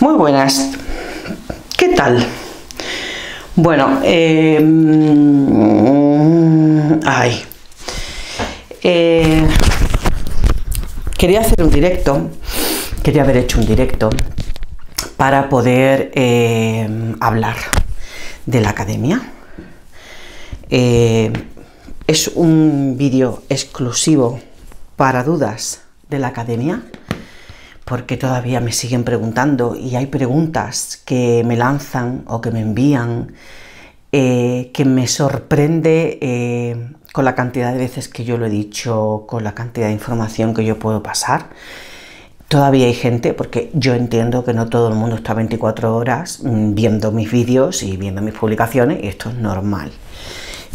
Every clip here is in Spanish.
Muy buenas. ¿Qué tal? Bueno, em, ay. Eh, quería hacer un directo, quería haber hecho un directo para poder em, hablar de la academia. Eh, es un vídeo exclusivo para dudas de la academia porque todavía me siguen preguntando y hay preguntas que me lanzan o que me envían eh, que me sorprende eh, con la cantidad de veces que yo lo he dicho, con la cantidad de información que yo puedo pasar. Todavía hay gente, porque yo entiendo que no todo el mundo está 24 horas mm, viendo mis vídeos y viendo mis publicaciones, y esto es normal.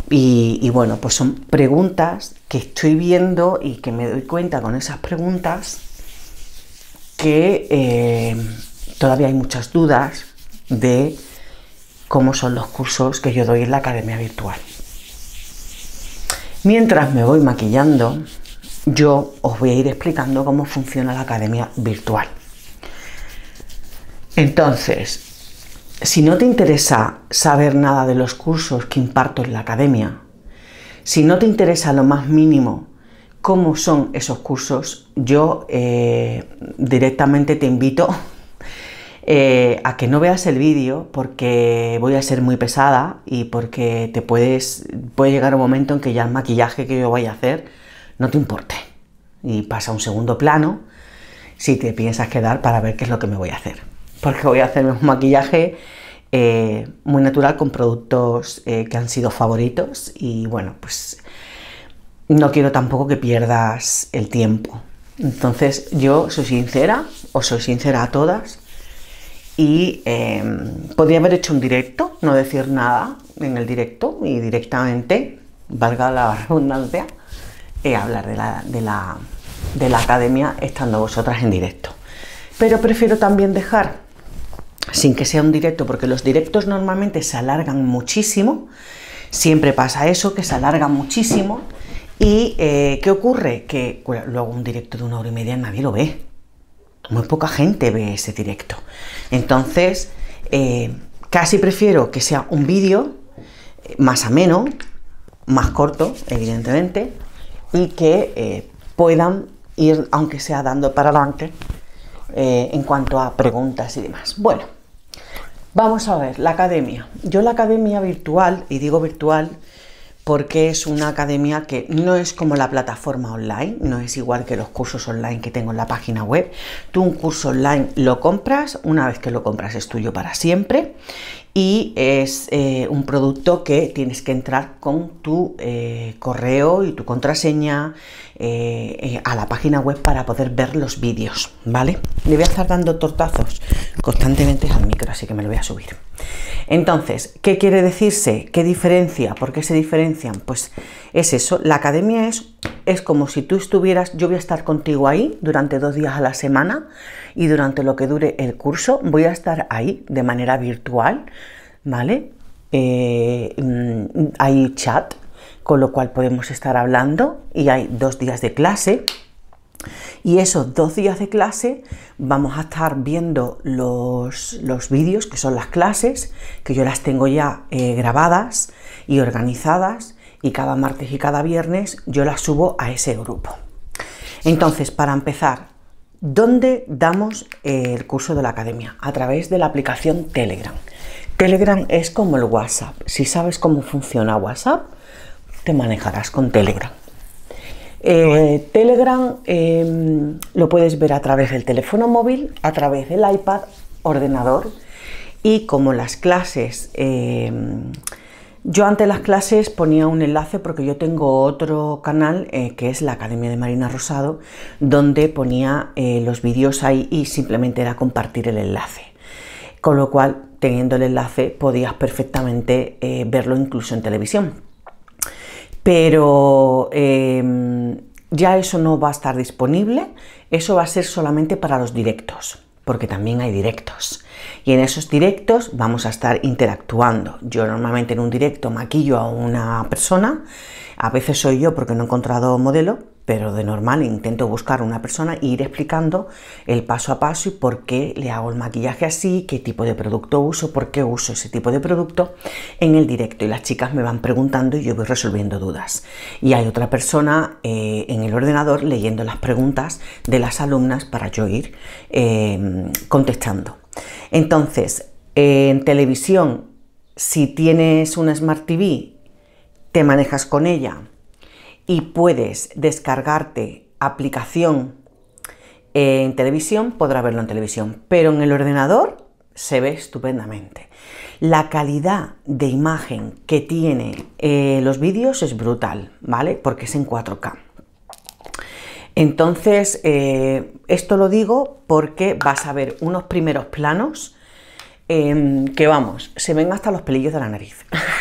Y, y, bueno, pues son preguntas que estoy viendo y que me doy cuenta con esas preguntas que eh, todavía hay muchas dudas de cómo son los cursos que yo doy en la academia virtual. Mientras me voy maquillando, yo os voy a ir explicando cómo funciona la academia virtual. Entonces, si no te interesa saber nada de los cursos que imparto en la academia, si no te interesa lo más mínimo ¿Cómo son esos cursos? Yo eh, directamente te invito eh, a que no veas el vídeo porque voy a ser muy pesada y porque te puedes puede llegar un momento en que ya el maquillaje que yo vaya a hacer no te importe y pasa un segundo plano si te piensas quedar para ver qué es lo que me voy a hacer porque voy a hacer un maquillaje eh, muy natural con productos que han sido favoritos y bueno pues no quiero tampoco que pierdas el tiempo. Entonces yo soy sincera, o soy sincera a todas, y em, podría haber hecho un directo, no decir nada en el directo y directamente, valga la redundancia, eh, hablar de la, de, la, de la academia estando vosotras en directo. Pero prefiero también dejar, sin que sea un directo, porque los directos normalmente se alargan muchísimo, siempre pasa eso, que se alargan muchísimo ¿Y eh, qué ocurre? Que luego un directo de una hora y media nadie lo ve. Muy poca gente ve ese directo. Entonces, eh, casi prefiero que sea un vídeo eh, más ameno, más corto, evidentemente, y que puedan ir, aunque sea dando para adelante, en cuanto a preguntas y demás. Bueno, vamos a ver, la academia. Yo la academia virtual, y digo virtual, porque es una academia que no es como la plataforma online, no es igual que los cursos online que tengo en la página web. Tú un curso online lo compras, una vez que lo compras es tuyo para siempre y es eh, un producto que tienes que entrar con tu eh, correo y tu contraseña eh, eh, a la página web para poder ver los vídeos, ¿vale? Le voy a estar dando tortazos constantemente al micro, así que me lo voy a subir. Entonces, ¿qué quiere decirse? ¿Qué diferencia? ¿Por qué se diferencian? Pues es eso, la academia es, es como si tú estuvieras, yo voy a estar contigo ahí durante dos días a la semana y durante lo que dure el curso voy a estar ahí de manera virtual, ¿vale? Eh, mm, hay chat, con lo cual podemos estar hablando y hay dos días de clase. Y esos dos días de clase vamos a estar viendo los, vídeos, que son las clases, que yo las tengo ya eh, grabadas y organizadas, y cada martes y cada viernes yo las subo a ese grupo. Entonces, para empezar, ¿dónde damos el curso de la academia? A través de la aplicación Telegram. Telegram es como el WhatsApp. Si sabes cómo funciona WhatsApp, te manejarás con Telegram. Eh, Telegram em, lo puedes ver a través del teléfono móvil, a través del iPad, ordenador y como las clases... Yo em, yo ante las clases ponía un enlace porque yo tengo otro canal eh, que es la Academia de Marina Rosado, donde ponía eh, los vídeos ahí y simplemente era compartir el enlace. Con lo cual, teniendo el enlace, podías perfectamente verlo incluso en televisión pero em, ya eso no va a estar disponible, eso va a ser solamente para los directos, porque también hay directos. Y en esos directos vamos a estar interactuando. Yo normalmente en un directo maquillo a una persona, a veces soy yo porque no he encontrado modelo, pero de normal intento buscar una persona e ir explicando el paso a paso y por qué le hago el maquillaje así, qué tipo de producto uso, por qué uso ese tipo de producto en el directo. Y las chicas me van preguntando y yo voy resolviendo dudas. Y hay otra persona eh, en el ordenador leyendo las preguntas de las alumnas para yo ir em, contestando. Entonces, en televisión, si tienes una Smart TV, te manejas con ella y puedes descargarte aplicación en televisión, podrá verlo en televisión, pero en el ordenador se ve estupendamente. La calidad de imagen que tiene eh, los vídeos es brutal, ¿vale? Porque es en 4K. Entonces, eh, esto lo digo porque vas a ver unos primeros planos em, que, vamos, se ven hasta los pelillos de la nariz.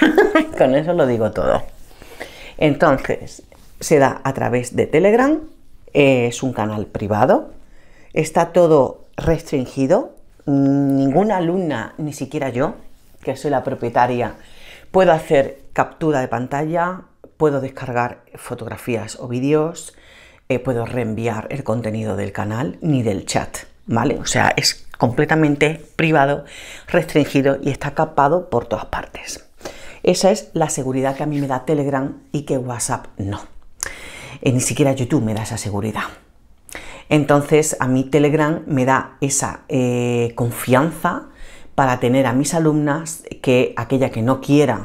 Con eso lo digo todo. Entonces, se da a través de Telegram, eh, es un canal privado, está todo restringido, ninguna alumna, ni siquiera yo, que soy la propietaria, puedo hacer captura de pantalla, puedo descargar fotografías o vídeos, eh, puedo reenviar el contenido del canal ni del chat, ¿vale? O sea, es completamente privado, restringido y está capado por todas partes. Esa es la seguridad que a mí me da Telegram y que WhatsApp no. Eh, ni siquiera YouTube me da esa seguridad. Entonces a mí Telegram me da esa eh, confianza para tener a mis alumnas que aquella que no quiera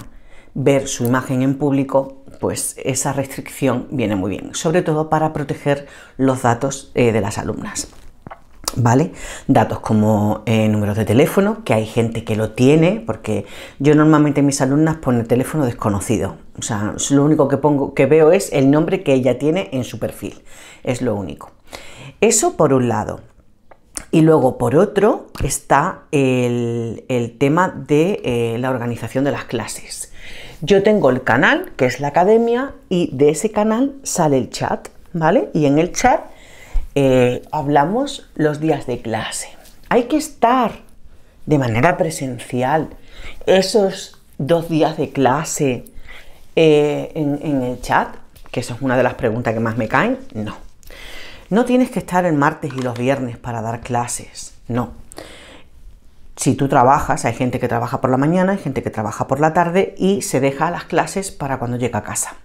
ver su imagen en público, pues esa restricción viene muy bien, sobre todo para proteger los datos eh, de las alumnas. ¿Vale? Datos como eh, números de teléfono, que hay gente que lo tiene, porque yo normalmente mis alumnas ponen teléfono desconocido. O sea, lo único que, pongo, que veo es el nombre que ella tiene en su perfil. Es lo único. Eso por un lado. Y luego, por otro, está el, tema de eh, la organización de las clases. Yo tengo el canal, que es la academia, y de ese canal sale el chat, ¿vale? Y en el chat eh, hablamos los días de clase. Hay que estar de manera presencial esos dos días de clase eh, en, el chat, que eso es una de las preguntas que más me caen. No. No tienes que estar el martes y los viernes para dar clases. No si tú trabajas, hay gente que trabaja por la mañana, hay gente que trabaja por la tarde y se deja las clases para cuando llega a casa.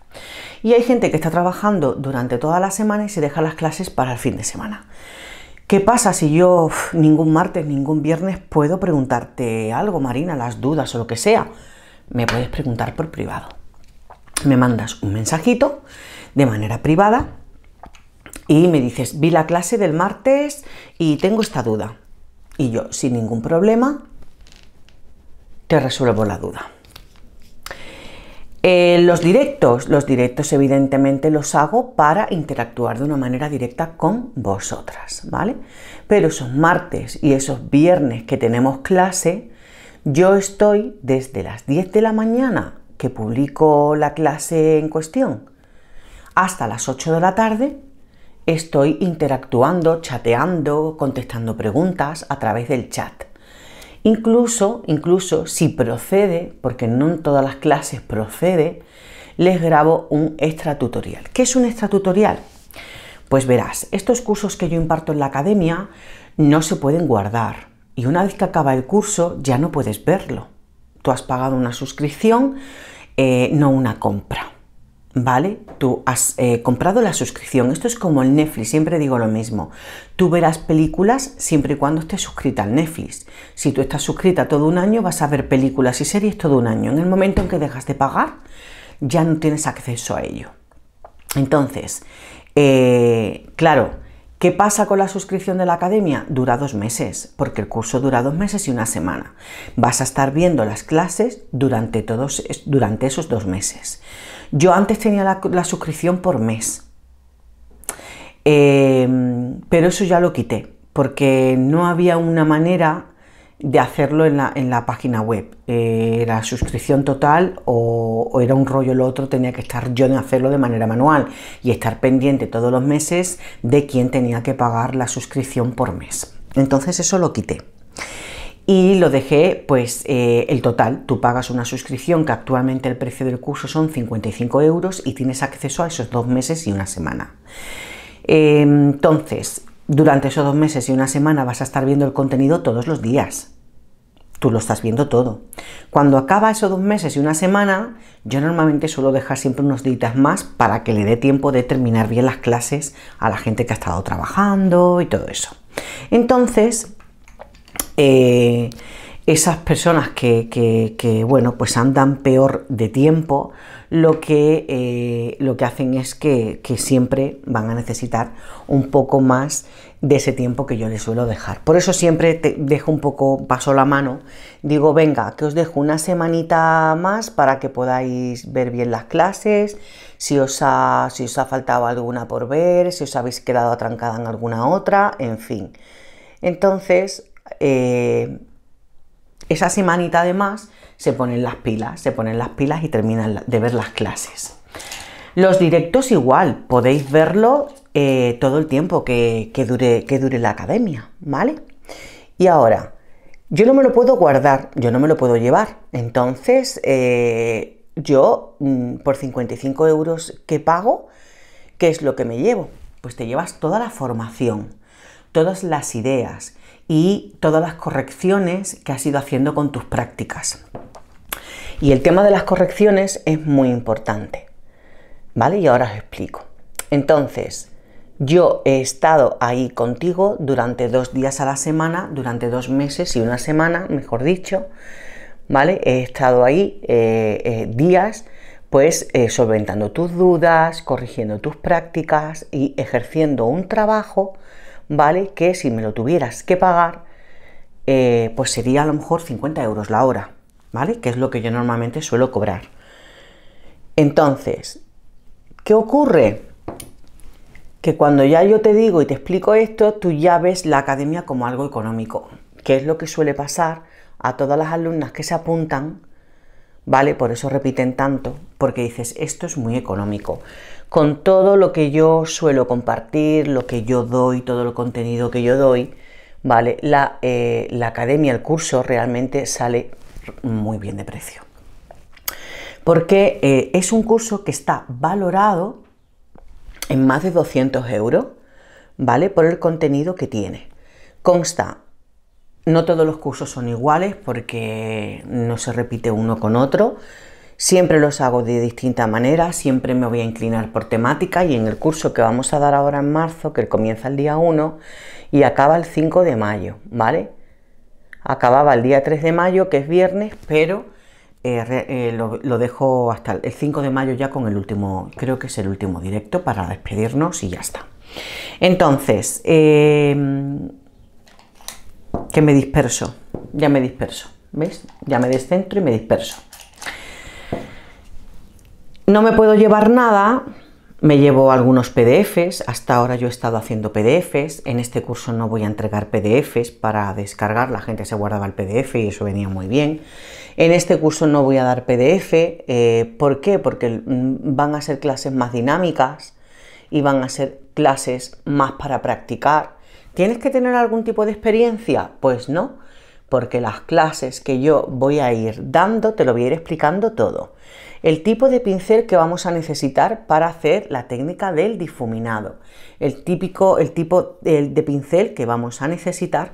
Y hay gente que está trabajando durante toda la semana y se deja las clases para el fin de semana. ¿Qué pasa si yo ningún martes, ningún viernes puedo preguntarte algo, Marina, las dudas o lo que sea? Me puedes preguntar por privado. Me mandas un mensajito de manera privada y me dices, vi la clase del martes y tengo esta duda y yo sin ningún problema te resuelvo la duda. Eh, los directos, los directos evidentemente los hago para interactuar de una manera directa con vosotras, ¿vale? Pero esos martes y esos viernes que tenemos clase, yo estoy desde las 10 de la mañana que publico la clase en cuestión hasta las 8 de la tarde estoy interactuando, chateando, contestando preguntas a través del chat. Incluso, incluso si procede, porque no en todas las clases procede, les grabo un extra tutorial. ¿Qué es un extra tutorial? Pues verás, estos cursos que yo imparto en la academia no se pueden guardar y una vez que acaba el curso ya no puedes verlo. Tú has pagado una suscripción, eh, no una compra. ¿Vale? Tú has eh, comprado la suscripción. Esto es como el Netflix, siempre digo lo mismo. Tú verás películas siempre y cuando estés suscrita al Netflix. Si tú estás suscrita todo un año, vas a ver películas y series todo un año. En el momento en que dejas de pagar, ya no tienes acceso a ello. Entonces, eh, claro, ¿Qué pasa con la suscripción de la academia? Dura dos meses, porque el curso dura dos meses y una semana. Vas a estar viendo las clases durante, durante esos dos meses. Yo antes tenía la, suscripción por mes, em, pero eso ya lo quité, porque no había una manera de hacerlo en la, página web. La eh, era suscripción total o, era un rollo lo otro, tenía que estar yo en hacerlo de manera manual y estar pendiente todos los meses de quién tenía que pagar la suscripción por mes. Entonces eso lo quité y lo dejé pues eh, el total. Tú pagas una suscripción que actualmente el precio del curso son 55 euros y tienes acceso a esos dos meses y una semana. entonces, durante esos dos meses y una semana vas a estar viendo el contenido todos los días. Tú lo estás viendo todo. Cuando acaba esos dos meses y una semana, yo normalmente suelo dejar siempre unos días más para que le dé tiempo de terminar bien las clases a la gente que ha estado trabajando y todo eso. Entonces, eh, esas personas que, bueno, pues andan peor de tiempo, lo que, eh, lo que hacen es que, siempre van a necesitar un poco más de ese tiempo que yo les suelo dejar. Por eso siempre te dejo un poco, paso la mano, digo, venga, que os dejo una semanita más para que podáis ver bien las clases, si os ha, si os ha faltado alguna por ver, si os habéis quedado atrancada en alguna otra, en fin. Entonces, eh, esa semanita además se ponen las pilas, se ponen las pilas y terminan de ver las clases. Los directos igual, podéis verlo eh, todo el tiempo que, dure, que dure la academia, ¿vale? Y ahora, yo no me lo puedo guardar, yo no me lo puedo llevar. Entonces, eh, yo mm, por 55 euros que pago, ¿qué es lo que me llevo? Pues te llevas toda la formación, todas las ideas, y todas las correcciones que has ido haciendo con tus prácticas. Y el tema de las correcciones es muy importante. ¿Vale? Y ahora os explico. Entonces, yo he estado ahí contigo durante dos días a la semana, durante dos meses y una semana, mejor dicho. ¿Vale? He estado ahí eh, eh, días, pues eh, solventando tus dudas, corrigiendo tus prácticas y ejerciendo un trabajo ¿vale? Que si me lo tuvieras que pagar, eh, pues sería a lo mejor 50 euros la hora, ¿vale? Que es lo que yo normalmente suelo cobrar. Entonces, ¿qué ocurre? Que cuando ya yo te digo y te explico esto, tú ya ves la academia como algo económico, que es lo que suele pasar a todas las alumnas que se apuntan, ¿vale? Por eso repiten tanto, porque dices, esto es muy económico con todo lo que yo suelo compartir, lo que yo doy, todo el contenido que yo doy, ¿vale? La, eh, academia, el curso realmente sale muy bien de precio. Porque eh, es un curso que está valorado en más de 200 euros, ¿vale? Por el contenido que tiene. Consta, no todos los cursos son iguales porque no se repite uno con otro, Siempre los hago de distinta manera, siempre me voy a inclinar por temática y en el curso que vamos a dar ahora en marzo, que comienza el día 1 y acaba el 5 de mayo, ¿vale? Acababa el día 3 de mayo, que es viernes, pero eh, eh, lo, dejo hasta el 5 de mayo ya con el último, creo que es el último directo para despedirnos y ya está. Entonces, em, que me disperso, ya me disperso, ¿ves? Ya me descentro y me disperso. No me puedo llevar nada, me llevo algunos PDFs, hasta ahora yo he estado haciendo PDFs, en este curso no voy a entregar PDFs para descargar, la gente se guardaba el PDF y eso venía muy bien. En este curso no voy a dar PDF, eh, ¿por qué? Porque mm, van a ser clases más dinámicas y van a ser clases más para practicar. ¿Tienes que tener algún tipo de experiencia? Pues no porque las clases que yo voy a ir dando te lo voy a ir explicando todo. El tipo de pincel que vamos a necesitar para hacer la técnica del difuminado. El típico, el tipo de pincel que vamos a necesitar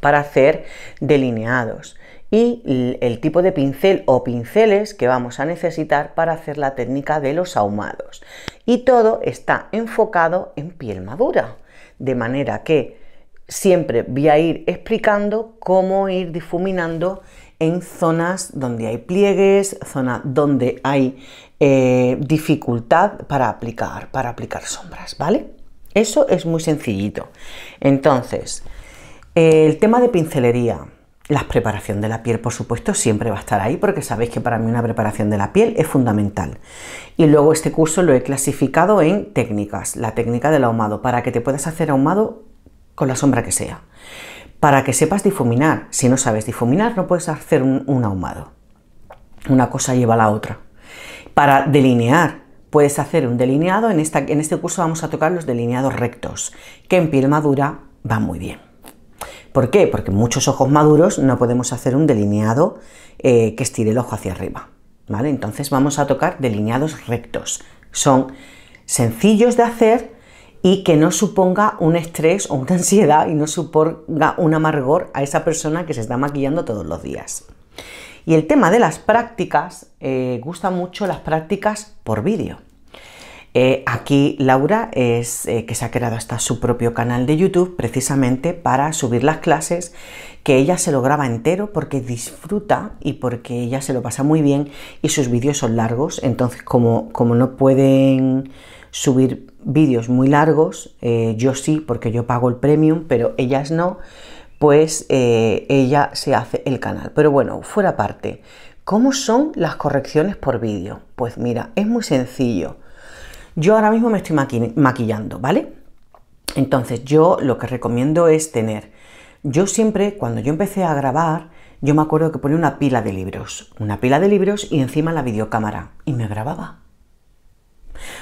para hacer delineados y el tipo de pincel o pinceles que vamos a necesitar para hacer la técnica de los ahumados. Y todo está enfocado en piel madura, de manera que siempre voy a ir explicando cómo ir difuminando en zonas donde hay pliegues, zonas donde hay eh, dificultad para aplicar, para aplicar sombras, ¿vale? Eso es muy sencillito. Entonces, el tema de pincelería. La preparación de la piel, por supuesto, siempre va a estar ahí porque sabéis que para mí una preparación de la piel es fundamental. Y luego este curso lo he clasificado en técnicas, la técnica del ahumado, para que te puedas hacer ahumado con la sombra que sea, para que sepas difuminar. Si no sabes difuminar, no puedes hacer un, ahumado. Una cosa lleva a la otra. Para delinear, puedes hacer un delineado. En, esta, en este curso vamos a tocar los delineados rectos, que en piel madura va muy bien. ¿Por qué? Porque muchos ojos maduros no podemos hacer un delineado eh, que estire el ojo hacia arriba. ¿vale? Entonces vamos a tocar delineados rectos. Son sencillos de hacer, y que no suponga un estrés o una ansiedad y no suponga un amargor a esa persona que se está maquillando todos los días. Y el tema de las prácticas, eh, gusta mucho las prácticas por vídeo. Eh, aquí Laura es eh, que se ha creado hasta su propio canal de YouTube precisamente para subir las clases que ella se lo graba entero porque disfruta y porque ella se lo pasa muy bien y sus vídeos son largos, entonces como, como no pueden subir vídeos muy largos, eh, yo sí, porque yo pago el premium, pero ellas no, pues eh, ella se hace el canal. Pero bueno, fuera parte, ¿cómo son las correcciones por vídeo? Pues mira, es muy sencillo. Yo ahora mismo me estoy maquillando, ¿vale? Entonces yo lo que recomiendo es tener, yo siempre cuando yo empecé a grabar, yo me acuerdo que ponía una pila de libros, una pila de libros y encima la videocámara y me grababa.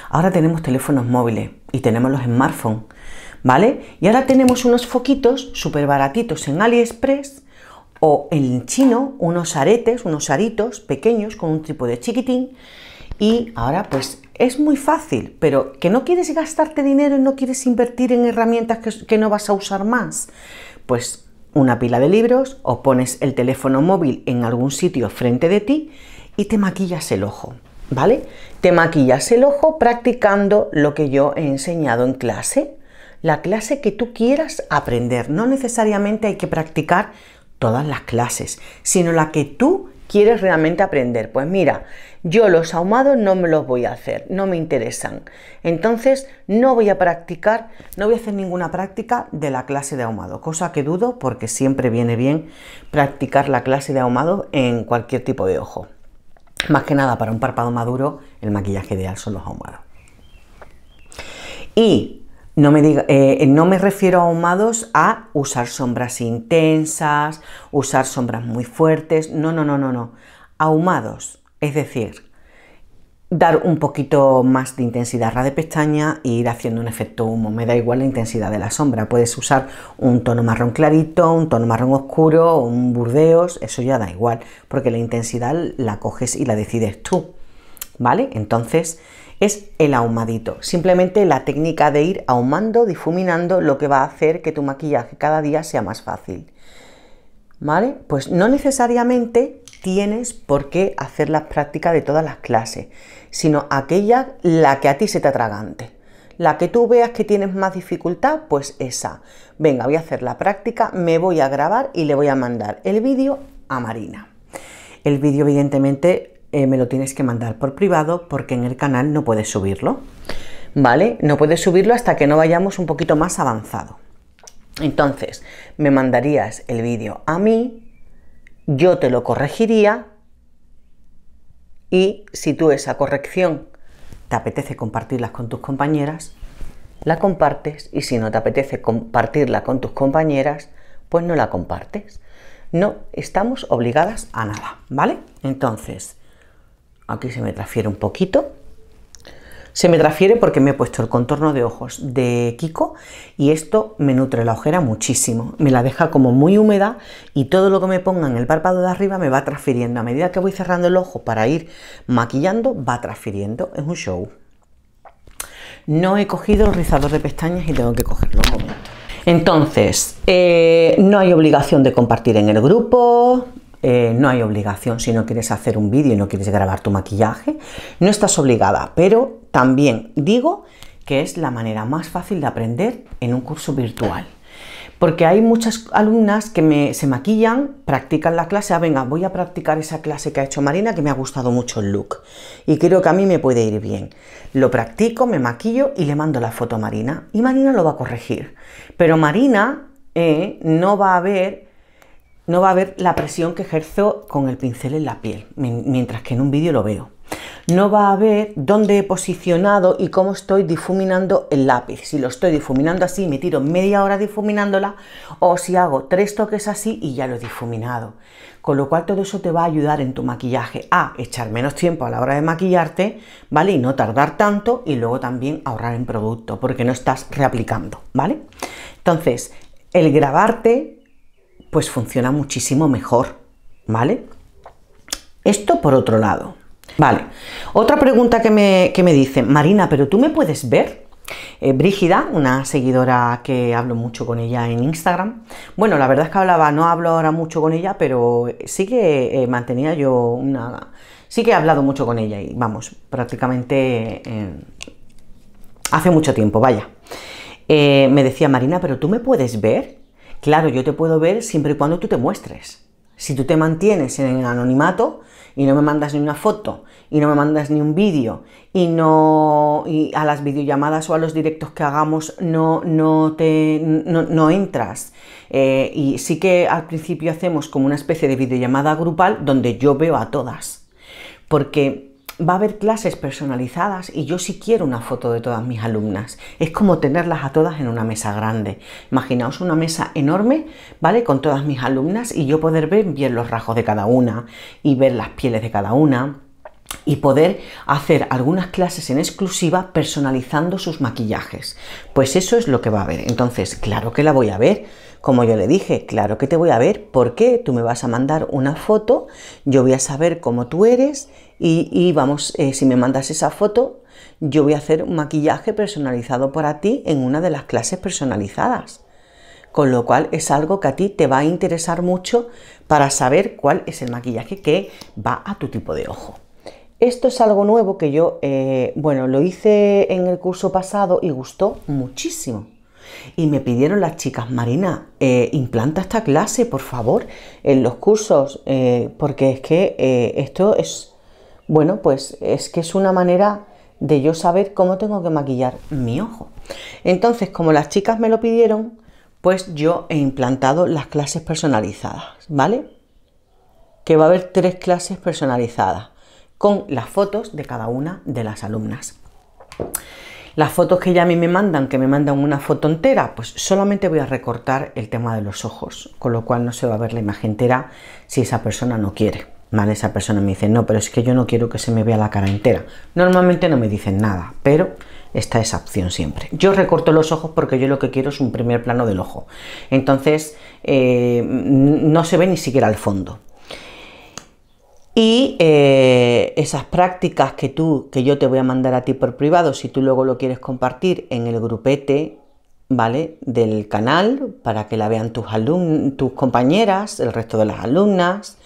Ahora tenemos teléfonos móviles y tenemos los smartphones, ¿vale? Y ahora tenemos unos foquitos súper baratitos en AliExpress o en chino, unos aretes, unos aritos pequeños con un tipo de chiquitín. Y ahora pues es muy fácil, pero que no quieres gastarte dinero y no quieres invertir en herramientas que, que no vas a usar más, pues una pila de libros o pones el teléfono móvil en algún sitio frente de ti y te maquillas el ojo. ¿vale? Te maquillas el ojo practicando lo que yo he enseñado en clase, la clase que tú quieras aprender. No necesariamente hay que practicar todas las clases, sino la que tú quieres realmente aprender. Pues mira, yo los ahumados no me los voy a hacer, no me interesan. Entonces no voy a practicar, no voy a hacer ninguna práctica de la clase de ahumado, cosa que dudo porque siempre viene bien practicar la clase de ahumado en cualquier tipo de ojo. Más que nada para un párpado maduro, el maquillaje ideal son los ahumados. Y no me, diga, eh, eh, no me refiero a ahumados a usar sombras intensas, usar sombras muy fuertes, no, no, no, no, no. Ahumados, es decir, dar un poquito más de intensidad a la de pestaña e ir haciendo un efecto humo. Me da igual la intensidad de la sombra. Puedes usar un tono marrón clarito, un tono marrón oscuro, un burdeos, eso ya da igual, porque la intensidad la coges y la decides tú. ¿Vale? Entonces es el ahumadito. Simplemente la técnica de ir ahumando, difuminando, lo que va a hacer que tu maquillaje cada día sea más fácil. ¿Vale? Pues no necesariamente tienes por qué hacer las prácticas de todas las clases, sino aquella la que a ti se te atragante. La que tú veas que tienes más dificultad, pues esa. Venga, voy a hacer la práctica, me voy a grabar y le voy a mandar el vídeo a Marina. El vídeo, evidentemente, eh, me lo tienes que mandar por privado porque en el canal no puedes subirlo. ¿Vale? No puedes subirlo hasta que no vayamos un poquito más avanzado. Entonces, me mandarías el vídeo a mí yo te lo corregiría y si tú esa corrección te apetece compartirla con tus compañeras, la compartes y si no te apetece compartirla con tus compañeras, pues no la compartes. No estamos obligadas a nada, ¿vale? Entonces, aquí se me transfiere un poquito. Se me transfiere porque me he puesto el contorno de ojos de Kiko y esto me nutre la ojera muchísimo. Me la deja como muy húmeda y todo lo que me ponga en el párpado de arriba me va transfiriendo. A medida que voy cerrando el ojo para ir maquillando, va transfiriendo. Es un show. No he cogido el rizador de pestañas y tengo que cogerlo un momento. Entonces, eh, no hay obligación de compartir en el grupo, eh, no hay obligación si no quieres hacer un vídeo y no quieres grabar tu maquillaje, no estás obligada, pero también digo que es la manera más fácil de aprender en un curso virtual. Porque hay muchas alumnas que se maquillan, practican la clase, ah, venga, voy a practicar esa clase que ha hecho Marina, que me ha gustado mucho el look. Y creo que a mí me puede ir bien. Lo practico, me maquillo y le mando la foto a Marina. Y Marina lo va a corregir. Pero Marina eh, no va a ver no va a ver la presión que ejerzo con el pincel en la piel, mientras que en un vídeo lo veo. No va a ver dónde he posicionado y cómo estoy difuminando el lápiz. Si lo estoy difuminando así, me tiro media hora difuminándola, o si hago tres toques así y ya lo he difuminado. Con lo cual todo eso te va a ayudar en tu maquillaje a echar menos tiempo a la hora de maquillarte, ¿vale? Y no tardar tanto y luego también ahorrar en producto, porque no estás reaplicando, ¿vale? Entonces, el grabarte pues funciona muchísimo mejor, ¿vale? Esto por otro lado. Vale, otra pregunta que me, que Marina, ¿pero tú me puedes ver? Eh, Brígida, una seguidora que hablo mucho con ella en Instagram. Bueno, la verdad es que hablaba, no hablo ahora mucho con ella, pero sí que eh, mantenía yo una... Sí que he hablado mucho con ella y vamos, prácticamente eh, hace mucho tiempo, vaya. me decía Marina, pero tú me puedes ver. Claro, yo te puedo ver siempre y cuando tú te muestres. Si tú te mantienes en el anonimato y no me mandas ni una foto y no me mandas ni un vídeo y no a las videollamadas o a los directos que hagamos no, no te no, entras eh, y sí que al principio hacemos como una especie de videollamada grupal donde yo veo a todas porque va a haber clases personalizadas y yo sí quiero una foto de todas mis alumnas. Es como tenerlas a todas en una mesa grande. Imaginaos una mesa enorme, ¿vale? Con todas mis alumnas y yo poder ver bien los rasgos de cada una y ver las pieles de cada una y poder hacer algunas clases en exclusiva personalizando sus maquillajes. Pues eso es lo que va a haber. Entonces, claro que la voy a ver. Como yo le dije, claro que te voy a ver porque tú me vas a mandar una foto, yo voy a saber cómo tú eres y, vamos, eh, si me mandas esa foto, yo voy a hacer un maquillaje personalizado para ti en una de las clases personalizadas. Con lo cual es algo que a ti te va a interesar mucho para saber cuál es el maquillaje que va a tu tipo de ojo. Esto es algo nuevo que yo, eh, bueno, lo hice en el curso pasado y gustó muchísimo. Y me pidieron las chicas, Marina, eh, implanta esta clase, por favor, en los cursos, porque es que esto es bueno, pues es que es una manera de yo saber cómo tengo que maquillar mi ojo. Entonces, como las chicas me lo pidieron, pues yo he implantado las clases personalizadas, ¿vale? Que va a haber tres clases personalizadas con las fotos de cada una de las alumnas. Las fotos que ya a mí me mandan, que me mandan una foto entera, pues solamente voy a recortar el tema de los ojos, con lo cual no se va a ver la imagen entera si esa persona no quiere. ¿vale? Esa persona me dice, no, pero es que yo no quiero que se me vea la cara entera. Normalmente no me dicen nada, pero está esa opción siempre. Yo recorto los ojos porque yo lo que quiero es un primer plano del ojo. Entonces, eh, no se ve ni siquiera el fondo. Y eh, esas prácticas que tú, que yo te voy a mandar a ti por privado, si tú luego lo quieres compartir en el grupete, ¿vale? Del canal, para que la vean tus, tus compañeras, el resto de las alumnas,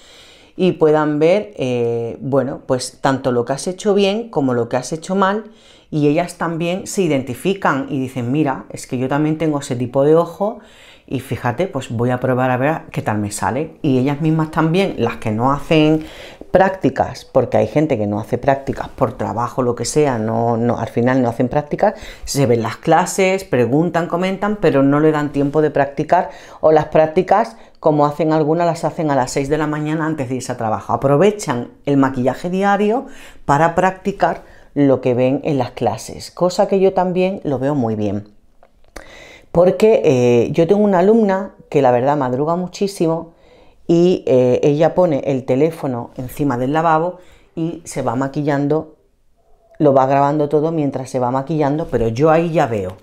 y puedan ver, eh, bueno, pues tanto lo que has hecho bien como lo que has hecho mal y ellas también se identifican y dicen, mira, es que yo también tengo ese tipo de ojo y fíjate, pues voy a probar a ver qué tal me sale. Y ellas mismas también, las que no hacen prácticas, porque hay gente que no hace prácticas por trabajo, lo que sea, no, no, al final no hacen prácticas, se ven las clases, preguntan, comentan, pero no le dan tiempo de practicar o las prácticas, como hacen algunas, las hacen a las 6 de la mañana antes de irse a trabajo. Aprovechan el maquillaje diario para practicar lo que ven en las clases, cosa que yo también lo veo muy bien. Porque eh, yo tengo una alumna que la verdad madruga muchísimo, y eh, ella pone el teléfono encima del lavabo y se va maquillando, lo va grabando todo mientras se va maquillando, pero yo ahí ya veo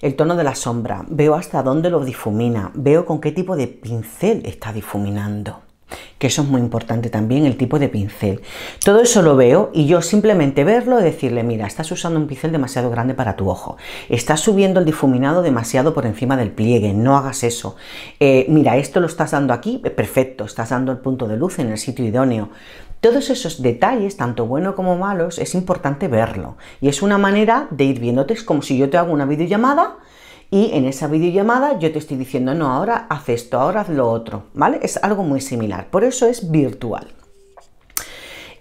el tono de la sombra, veo hasta dónde lo difumina, veo con qué tipo de pincel está difuminando que eso es muy importante también, el tipo de pincel. Todo eso lo veo y yo simplemente verlo y decirle, mira, estás usando un pincel demasiado grande para tu ojo, estás subiendo el difuminado demasiado por encima del pliegue, no hagas eso. Eh, mira, esto lo estás dando aquí, eh, perfecto, estás dando el punto de luz en el sitio idóneo. Todos esos detalles, tanto buenos como malos, es importante verlo. Y es una manera de ir viéndote, es como si yo te hago una videollamada, y en esa videollamada yo te estoy diciendo, no, ahora haz esto, ahora haz lo otro, ¿vale? Es algo muy similar, por eso es virtual.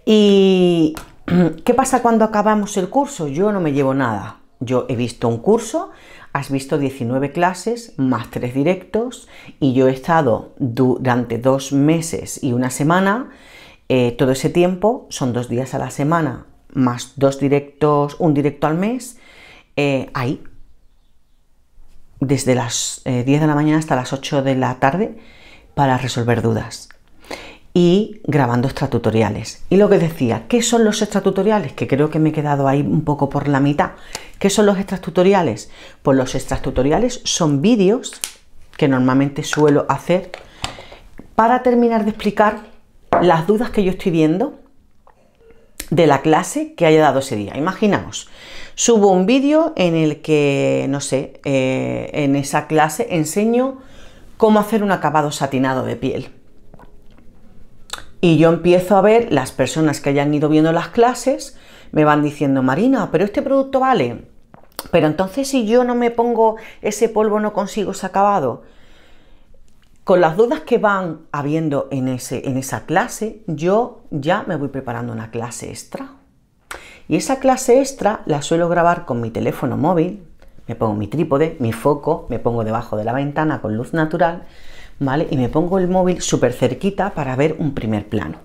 ¿Y qué pasa cuando acabamos el curso? Yo no me llevo nada. Yo he visto un curso, has visto 19 clases más 3 directos y yo he estado durante dos meses y una semana, eh, todo ese tiempo son dos días a la semana más dos directos, un directo al mes, eh, ahí desde las 10 eh, de la mañana hasta las 8 de la tarde para resolver dudas y grabando extratutoriales. Y lo que decía, ¿qué son los extratutoriales? Que creo que me he quedado ahí un poco por la mitad. ¿Qué son los extratutoriales? Pues los extratutoriales son vídeos que normalmente suelo hacer para terminar de explicar las dudas que yo estoy viendo de la clase que haya dado ese día. Imaginaos, Subo un vídeo en el que, no sé, eh, en esa clase enseño cómo hacer un acabado satinado de piel. Y yo empiezo a ver las personas que hayan ido viendo las clases, me van diciendo, Marina, pero este producto vale. Pero entonces si yo no me pongo ese polvo no consigo ese acabado. Con las dudas que van habiendo en, ese, en esa clase, yo ya me voy preparando una clase extra y esa clase extra la suelo grabar con mi teléfono móvil, me pongo mi trípode, mi foco, me pongo debajo de la ventana con luz natural, ¿vale? Y me pongo el móvil súper cerquita para ver un primer plano.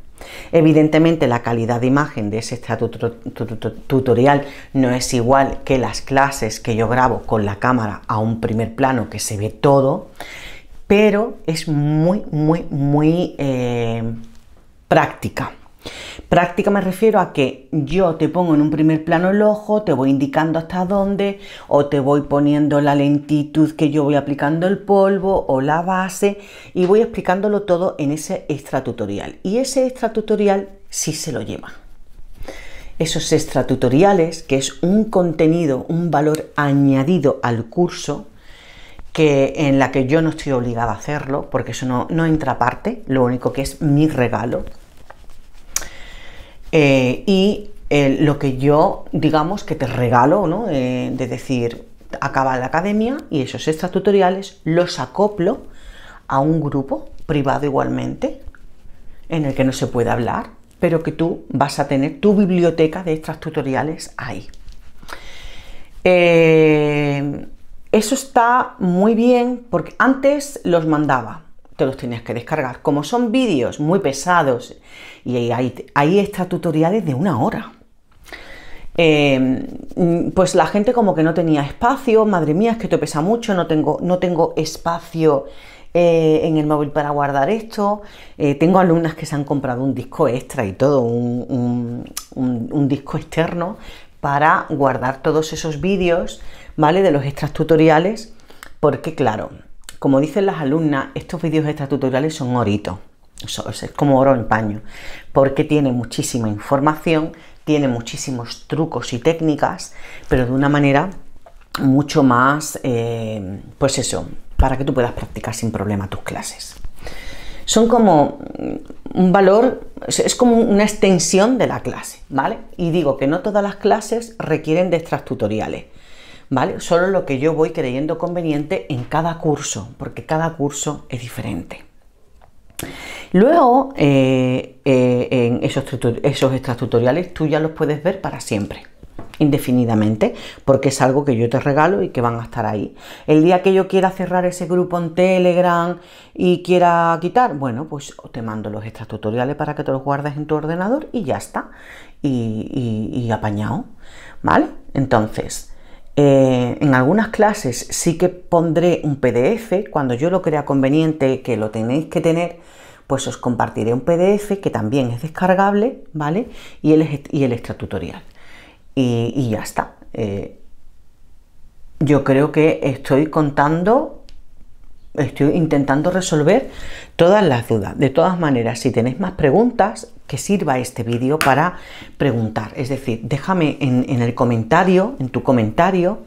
Evidentemente la calidad de imagen de ese tutorial no es igual que las clases que yo grabo con la cámara a un primer plano que se ve todo, pero es muy, muy, muy eh, práctica. Práctica me refiero a que yo te pongo en un primer plano el ojo, te voy indicando hasta dónde, o te voy poniendo la lentitud que yo voy aplicando el polvo o la base, y voy explicándolo todo en ese extratutorial. Y ese extratutorial sí se lo lleva. Esos extratutoriales, que es un contenido, un valor añadido al curso, que en la que yo no estoy obligada a hacerlo, porque eso no, no entra aparte, lo único que es mi regalo eh, y eh, lo que yo, digamos, que te regalo, ¿no? Eh, de decir, acaba la academia y esos extras tutoriales los acoplo a un grupo privado igualmente, en el que no se puede hablar, pero que tú vas a tener tu biblioteca de extras tutoriales ahí. eso está muy bien porque antes los mandaba te los tenías que descargar. Como son vídeos muy pesados y hay, extratutoriales tutoriales de una hora. Em, pues la gente como que no tenía espacio, madre mía, es que te pesa mucho, no tengo, no tengo espacio eh, en el móvil para guardar esto. Eh, tengo alumnas que se han comprado un disco extra y todo, un, un disco externo para guardar todos esos vídeos, ¿vale? De los extras tutoriales, porque claro, como dicen las alumnas, estos vídeos extratutoriales son oritos, es como oro en paño, porque tienen muchísima información, tienen muchísimos trucos y técnicas, pero de una manera mucho más, eh, pues eso, para que tú puedas practicar sin problema tus clases. Son como un valor, es como una extensión de la clase, ¿vale? Y digo que no todas las clases requieren de extras tutoriales. ¿vale? Solo lo que yo voy creyendo conveniente en cada curso, porque cada curso es diferente. Luego, eh, eh, en esos, esos tutoriales tú ya los puedes ver para siempre indefinidamente, porque es algo que yo te regalo y que van a estar ahí. El día que yo quiera cerrar ese grupo en Telegram y quiera quitar, bueno, pues te mando los tutoriales para que te los guardes en tu ordenador y ya está. Y, y apañado, ¿vale? Entonces, eh, en algunas clases sí que pondré un PDF, cuando yo lo crea conveniente que lo tenéis que tener, pues os compartiré un PDF que también es descargable, ¿vale? Y el, y el extratutorial. Y, ya está. Eh, yo creo que estoy contando, estoy intentando resolver todas las dudas. De todas maneras, si tenéis más preguntas, que sirva este vídeo para preguntar. Es decir, déjame en, el comentario, en tu comentario,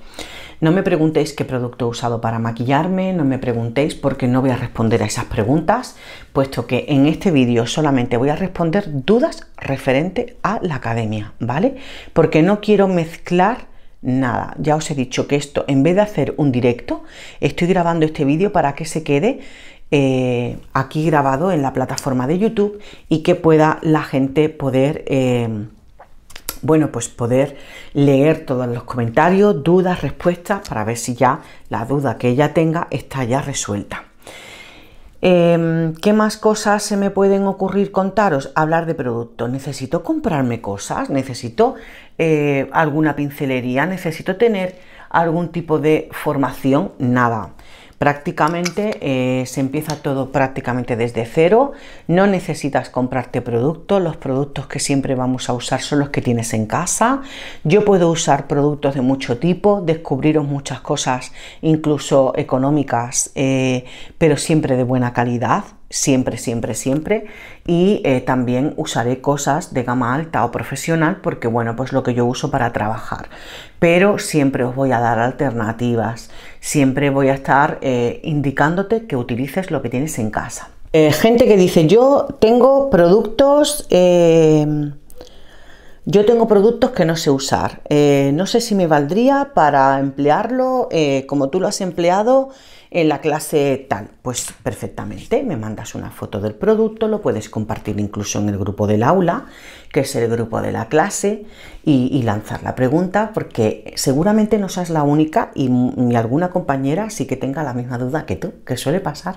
no me preguntéis qué producto he usado para maquillarme, no me preguntéis porque no voy a responder a esas preguntas, puesto que en este vídeo solamente voy a responder dudas referente a la academia, ¿vale? Porque no quiero mezclar nada. Ya os he dicho que esto, en vez de hacer un directo, estoy grabando este vídeo para que se quede eh, aquí grabado en la plataforma de YouTube y que pueda la gente poder, eh, bueno, pues poder leer todos los comentarios, dudas, respuestas, para ver si ya la duda que ella tenga está ya resuelta. Em, ¿Qué más cosas se me pueden ocurrir contaros? Hablar de productos. Necesito comprarme cosas, necesito eh, alguna pincelería, necesito tener algún tipo de formación, nada prácticamente eh, se empieza todo prácticamente desde cero no necesitas comprarte productos los productos que siempre vamos a usar son los que tienes en casa yo puedo usar productos de mucho tipo descubriros muchas cosas incluso económicas eh, pero siempre de buena calidad siempre, siempre, siempre. Y eh, también usaré cosas de gama alta o profesional porque, bueno, pues lo que yo uso para trabajar. Pero siempre os voy a dar alternativas, siempre voy a estar eh, indicándote que utilices lo que tienes en casa. Eh, gente que dice, yo tengo productos... Yo tengo productos que no sé usar. no sé si me valdría para emplearlo como tú lo has empleado en la clase tal. Pues perfectamente, me mandas una foto del producto, lo puedes compartir incluso en el grupo del aula que es el grupo de la clase, y, lanzar la pregunta, porque seguramente no seas la única y alguna compañera sí que tenga la misma duda que tú, que suele pasar.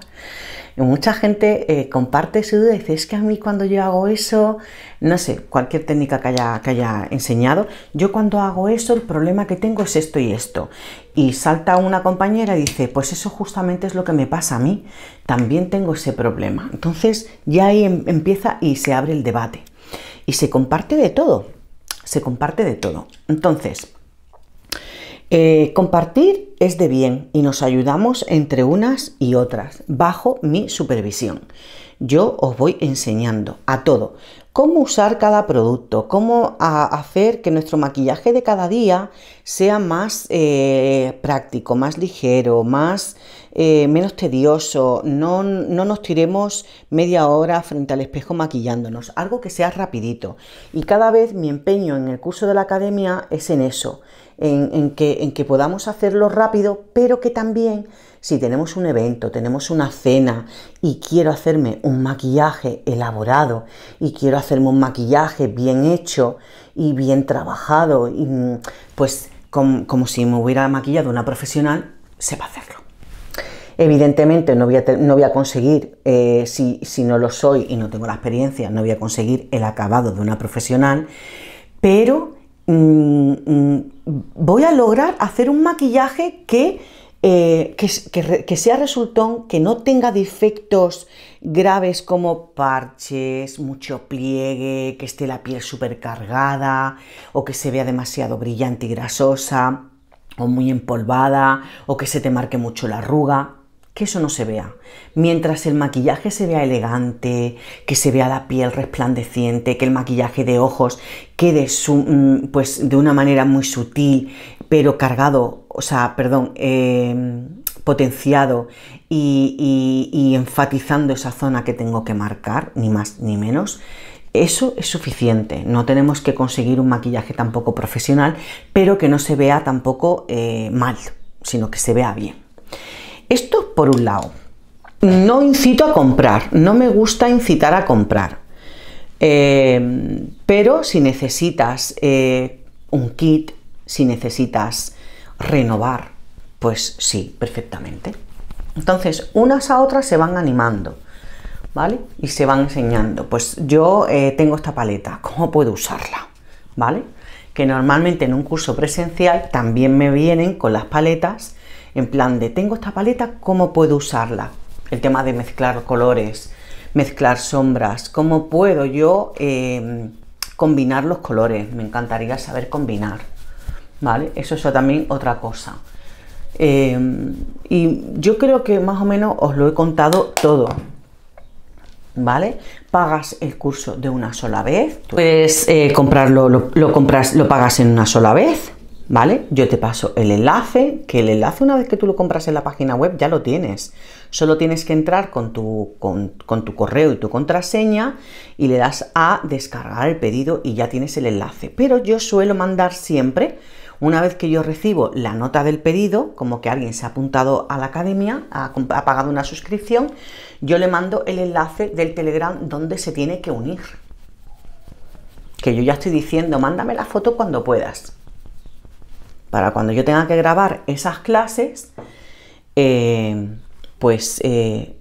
mucha gente eh, comparte su duda y dice, es que a mí cuando yo hago eso, no sé, cualquier técnica que que haya enseñado, yo cuando hago eso el problema que tengo es esto y esto. Y salta una compañera y dice, pues eso justamente es lo que me pasa a mí, también tengo ese problema. Entonces ya ahí em, empieza y se abre el debate y se comparte de todo, se comparte de todo. Entonces, eh, compartir es de bien y nos ayudamos entre unas y otras bajo mi supervisión. Yo os voy enseñando a todo, cómo usar cada producto, cómo hacer que nuestro maquillaje de cada día sea más eh, práctico, más ligero, más eh, menos tedioso, no, nos tiremos media hora frente al espejo maquillándonos, algo que sea rapidito. Y cada vez mi empeño en el curso de la academia es en eso, que, en que podamos hacerlo rápido, pero que también si tenemos un evento, tenemos una cena y quiero hacerme un maquillaje elaborado y quiero hacerme un maquillaje bien hecho y bien trabajado, y, mm, pues como, si me hubiera maquillado una profesional, sepa hacerlo. Evidentemente no voy a, no voy a conseguir, eh, si, si no lo soy y no tengo la experiencia, no voy a conseguir el acabado de una profesional, pero mm, mm, voy a lograr hacer un maquillaje que eh, que, que, que, sea resultón, que no tenga defectos graves como parches, mucho pliegue, que esté la piel supercargada o que se vea demasiado brillante y grasosa o muy empolvada o que se te marque mucho la arruga que eso no se vea. Mientras el maquillaje se vea elegante, que se vea la piel resplandeciente, que el maquillaje de ojos quede su, mm, pues, de una manera muy sutil, pero cargado, o sea, perdón, em, potenciado y, enfatizando esa zona que tengo que marcar, ni más ni menos. Eso es suficiente, no tenemos que conseguir un maquillaje tampoco profesional, pero que no se vea tampoco eh, mal, sino que se vea bien. Esto por un lado. No incito a comprar, no me gusta incitar a comprar. Eh, pero si necesitas eh, un kit, si necesitas renovar, pues sí, perfectamente. Entonces, unas a otras se van animando, ¿vale? Y se van enseñando. Pues yo eh, tengo esta paleta, ¿cómo puedo usarla? ¿Vale? Que normalmente en un curso presencial también me vienen con las paletas en plan de, tengo esta paleta, ¿cómo puedo usarla? El tema de mezclar colores, mezclar sombras, ¿cómo puedo yo em, combinar los colores? Me encantaría saber combinar, ¿vale? Eso es también otra cosa. Em, y yo creo que más o menos os lo he contado todo. ¿Vale? Pagas el curso de una sola vez. Puedes eh, comprarlo, lo, compras, lo pagas en una sola vez. ¿vale? Yo te paso el enlace, que el enlace una vez que tú lo compras en la página web ya lo tienes. Solo tienes que entrar con tu, con, tu correo y tu contraseña y le das a descargar el pedido y ya tienes el enlace. Pero yo suelo mandar siempre, una vez que yo recibo la nota del pedido, como que alguien se ha apuntado a la academia, ha pagado una suscripción, yo le mando el enlace del Telegram donde se tiene que unir. Que yo ya estoy diciendo, mándame la foto cuando puedas para cuando yo tenga que grabar esas clases, eh, pues eh,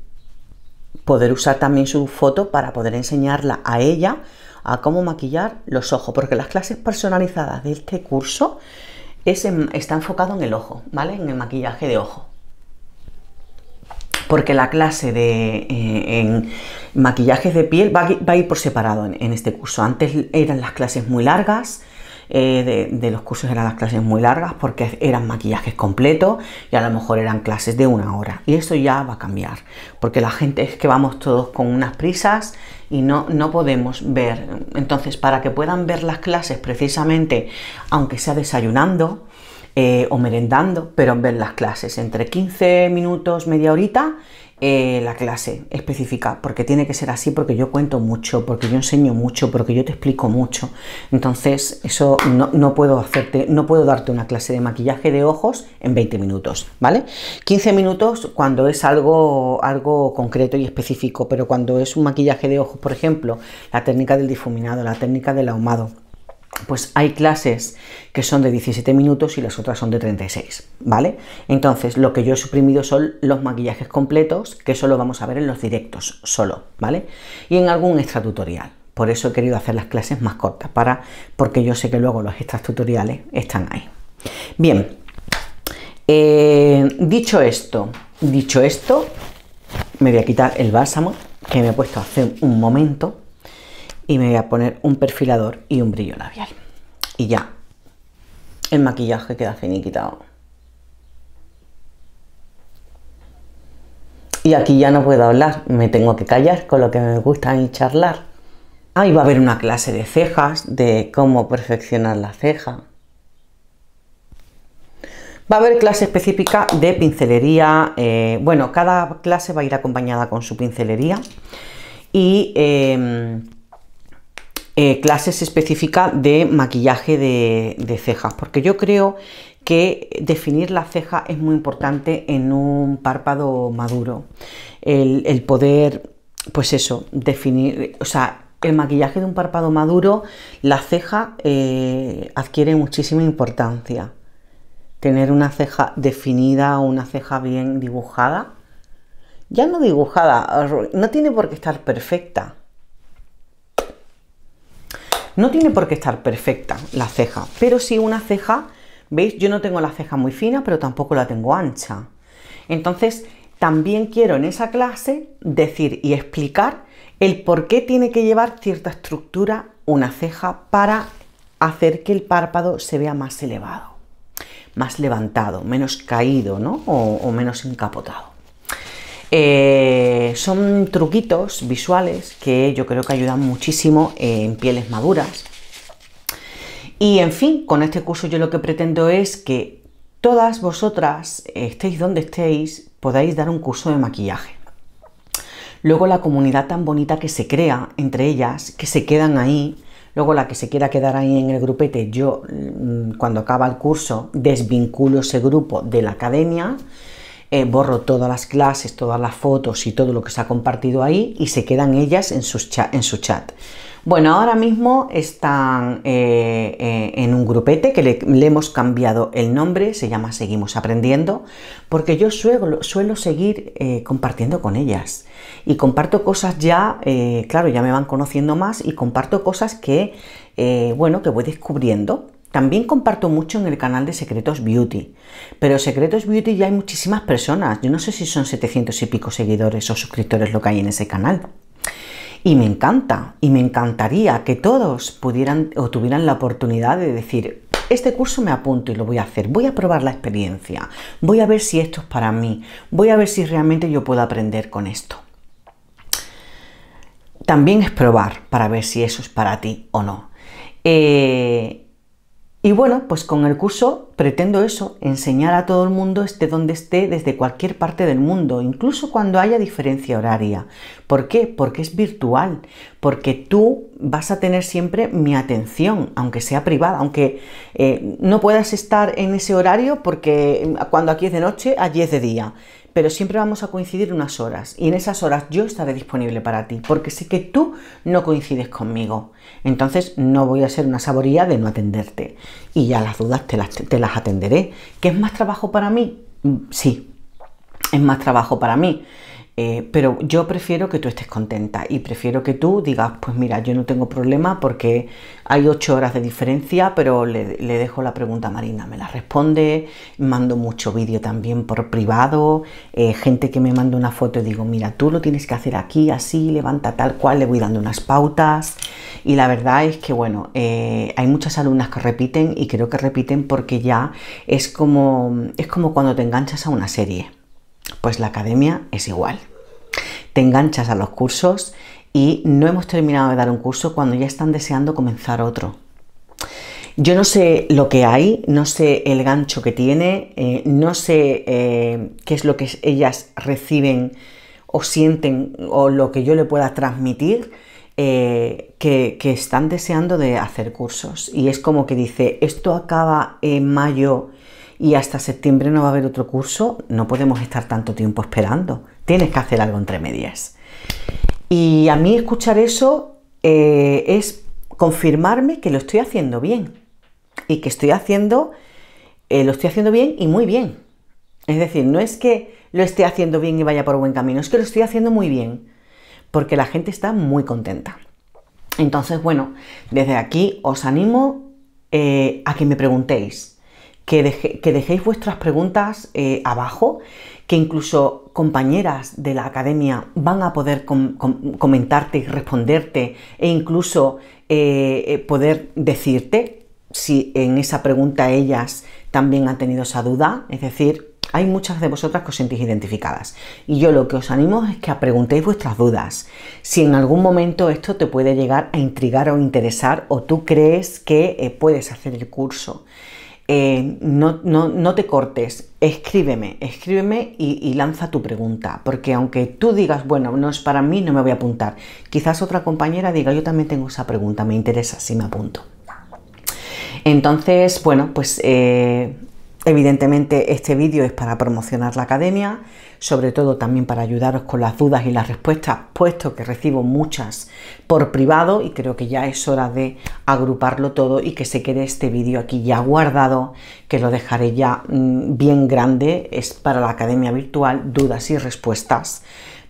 poder usar también su foto para poder enseñarla a ella a cómo maquillar los ojos, porque las clases personalizadas de este curso está enfocado en el ojo, ¿vale? En el maquillaje de ojo. Porque la clase de eh, en maquillajes de piel va, a ir por separado en este curso. Antes eran las clases muy largas, eh, de, los cursos eran las clases muy largas porque eran maquillajes completos y a lo mejor eran clases de una hora. Y esto ya va a cambiar, porque la gente es que vamos todos con unas prisas y no, no podemos ver. Entonces, para que puedan ver las clases precisamente, aunque sea desayunando, eh, o merendando, pero ver las clases entre 15 minutos, media horita eh, la clase específica, porque tiene que ser así, porque yo cuento mucho, porque yo enseño mucho, porque yo te explico mucho. Entonces, eso no, no puedo hacerte, no puedo darte una clase de maquillaje de ojos en 20 minutos, ¿vale? 15 minutos cuando es algo, algo concreto y específico, pero cuando es un maquillaje de ojos, por ejemplo, la técnica del difuminado, la técnica del ahumado pues hay clases que son de 17 minutos y las otras son de 36, ¿vale? Entonces, lo que yo he suprimido son los maquillajes completos, que solo vamos a ver en los directos solo, ¿vale? Y en algún extra tutorial. Por eso he querido hacer las clases más cortas, para, porque yo sé que luego los extras tutoriales están ahí. Bien, eh, dicho esto, dicho esto, me voy a quitar el bálsamo que me he puesto hace un momento y me voy a poner un perfilador y un brillo labial. Y ya, el maquillaje queda finiquitado. Y aquí ya no puedo hablar, me tengo que callar con lo que me gusta y charlar. Ahí va a haber una clase de cejas, de cómo perfeccionar la ceja. Va a haber clase específica de pincelería. Eh, bueno, cada clase va a ir acompañada con su pincelería. Y em, eh, clases específicas de maquillaje de, cejas, porque yo creo que definir la ceja es muy importante en un párpado maduro. El, poder, pues eso, definir, o sea, el maquillaje de un párpado maduro, la ceja eh, adquiere muchísima importancia. Tener una ceja definida, una ceja bien dibujada, ya no dibujada, no tiene por qué estar perfecta, no tiene por qué estar perfecta la ceja, pero sí una ceja, ¿veis? Yo no tengo la ceja muy fina, pero tampoco la tengo ancha. Entonces, también quiero en esa clase decir y explicar el por qué tiene que llevar cierta estructura una ceja para hacer que el párpado se vea más elevado, más levantado, menos caído, ¿no? o menos encapotado. Eh, son truquitos visuales que yo creo que ayudan muchísimo en pieles maduras. Y en fin, con este curso yo lo que pretendo es que todas vosotras, estéis donde estéis, podáis dar un curso de maquillaje. Luego la comunidad tan bonita que se crea entre ellas, que se quedan ahí, Luego la que se quiera quedar ahí en el grupete, yo mm, cuando acaba el curso desvinculo ese grupo de la academia eh, borro todas las clases, todas las fotos y todo lo que se ha compartido ahí y se quedan ellas en, su chat. Bueno, ahora mismo están eh, eh, en un grupete que le, hemos cambiado el nombre, se llama Seguimos Aprendiendo, porque yo suelo, suelo seguir compartiendo con ellas. Y comparto cosas ya, claro, ya me van conociendo más y comparto cosas que, bueno, que voy descubriendo también comparto mucho en el canal de Secretos Beauty, pero Secretos Beauty ya hay muchísimas personas, yo no sé si son 700 y pico seguidores o suscriptores lo que hay en ese canal. Y me encanta, y me encantaría que todos pudieran o tuvieran la oportunidad de decir, este curso me apunto y lo voy a hacer, voy a probar la experiencia, voy a ver si esto es para mí, voy a ver si realmente yo puedo aprender con esto. También es probar para ver si eso es para ti o no. Eh, y bueno, pues con el curso pretendo eso, enseñar a todo el mundo, esté donde esté, desde cualquier parte del mundo, incluso cuando haya diferencia horaria. ¿Por qué? Porque es virtual, porque tú vas a tener siempre mi atención, aunque sea privada, aunque eh, no puedas estar en ese horario porque mm, cuando aquí es de noche, allí es de día pero siempre vamos a coincidir unas horas y en esas horas yo estaré disponible para ti porque sé que tú no coincides conmigo. Entonces no voy a ser una saboría de no atenderte y ya las dudas te las, atenderé. ¿Que es más trabajo para mí? Mm, sí, es más trabajo para mí eh, pero yo prefiero que tú estés contenta y prefiero que tú digas, pues mira, yo no tengo problema porque hay ocho horas de diferencia, pero le, dejo la pregunta a Marina, me la responde, mando mucho vídeo también por privado, eh, gente que me manda una foto y digo, mira, tú lo tienes que hacer aquí, así, levanta tal cual, le voy dando unas pautas. Y la verdad es que, bueno, eh, hay muchas alumnas que repiten y creo que repiten porque ya es como, es como cuando te enganchas a una serie. Pues la academia es igual. Te enganchas a los cursos y no hemos terminado de dar un curso cuando ya están deseando comenzar otro. Yo no sé lo que hay, no sé el gancho que tiene, eh, no sé eh, qué es lo que ellas reciben o sienten o lo que yo le pueda transmitir, eh, que, están deseando de hacer cursos. Y es como que dice, esto acaba en mayo y hasta septiembre no va a haber otro curso, no podemos estar tanto tiempo esperando. Tienes que hacer algo entre medias. Y a mí escuchar eso eh, es confirmarme que lo estoy haciendo bien y que estoy haciendo, eh, lo estoy haciendo bien y muy bien. Es decir, no es que lo esté haciendo bien y vaya por buen camino, es que lo estoy haciendo muy bien, porque la gente está muy contenta. Entonces, bueno, desde aquí os animo eh, a que me preguntéis, que, dejéis vuestras preguntas eh, abajo, que incluso compañeras de la academia van a poder comentarte y responderte e incluso eh, eh, poder decirte si en esa pregunta ellas también han tenido esa duda, es decir, hay muchas de vosotras que os sentís identificadas. Y yo lo que os animo es que preguntéis vuestras dudas. Si en algún momento esto te puede llegar a intrigar o interesar o tú crees que puedes hacer el curso. Eh, no, te cortes, escríbeme, escríbeme y, lanza tu pregunta, porque aunque tú digas, bueno, no es para mí, no me voy a apuntar, quizás otra compañera diga, yo también tengo esa pregunta, me interesa, si me apunto. Entonces, bueno, pues eh, evidentemente este vídeo es para promocionar la academia, sobre todo también para ayudaros con las dudas y las respuestas, puesto que recibo muchas por privado y creo que ya es hora de agruparlo todo y que se quede este vídeo aquí ya guardado, que lo dejaré ya mm, bien grande, es para la Academia Virtual, dudas y respuestas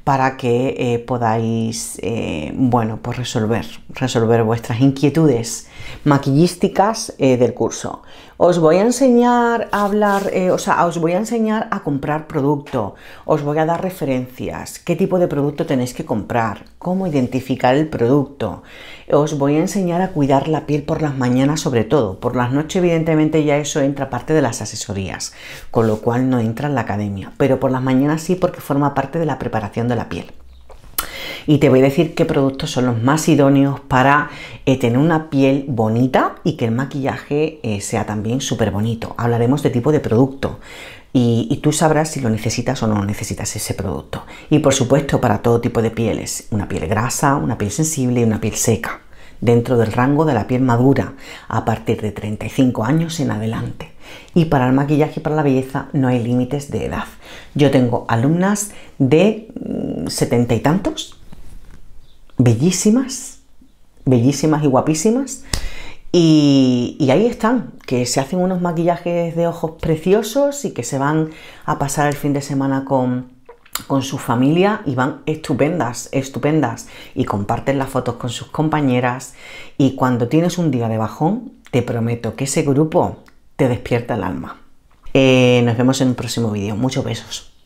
para que eh, podáis, eh, bueno, pues resolver, resolver vuestras inquietudes maquillísticas eh, del curso. Os voy a enseñar a hablar, eh, o sea, os voy a enseñar a comprar producto, os voy a dar referencias, qué tipo de producto tenéis que comprar, cómo identificar el producto. Os voy a enseñar a cuidar la piel por las mañanas sobre todo, por las noches evidentemente ya eso entra parte de las asesorías, con lo cual no entra en la academia, pero por las mañanas sí porque forma parte de la preparación de la piel y te voy a decir qué productos son los más idóneos para eh, tener una piel bonita y que el maquillaje eh, sea también súper bonito. Hablaremos de tipo de producto. Y, y, tú sabrás si lo necesitas o no necesitas ese producto. Y por supuesto para todo tipo de pieles, una piel grasa, una piel sensible y una piel seca, dentro del rango de la piel madura, a partir de 35 años en adelante. Y para el maquillaje y para la belleza no hay límites de edad. Yo tengo alumnas de mm, setenta y tantos bellísimas, bellísimas y guapísimas. Y, ahí están, que se hacen unos maquillajes de ojos preciosos y que se van a pasar el fin de semana con, con su familia y van estupendas, estupendas. Y comparten las fotos con sus compañeras. Y cuando tienes un día de bajón, te prometo que ese grupo te despierta el alma. Eh, nos vemos en un próximo vídeo. Muchos besos.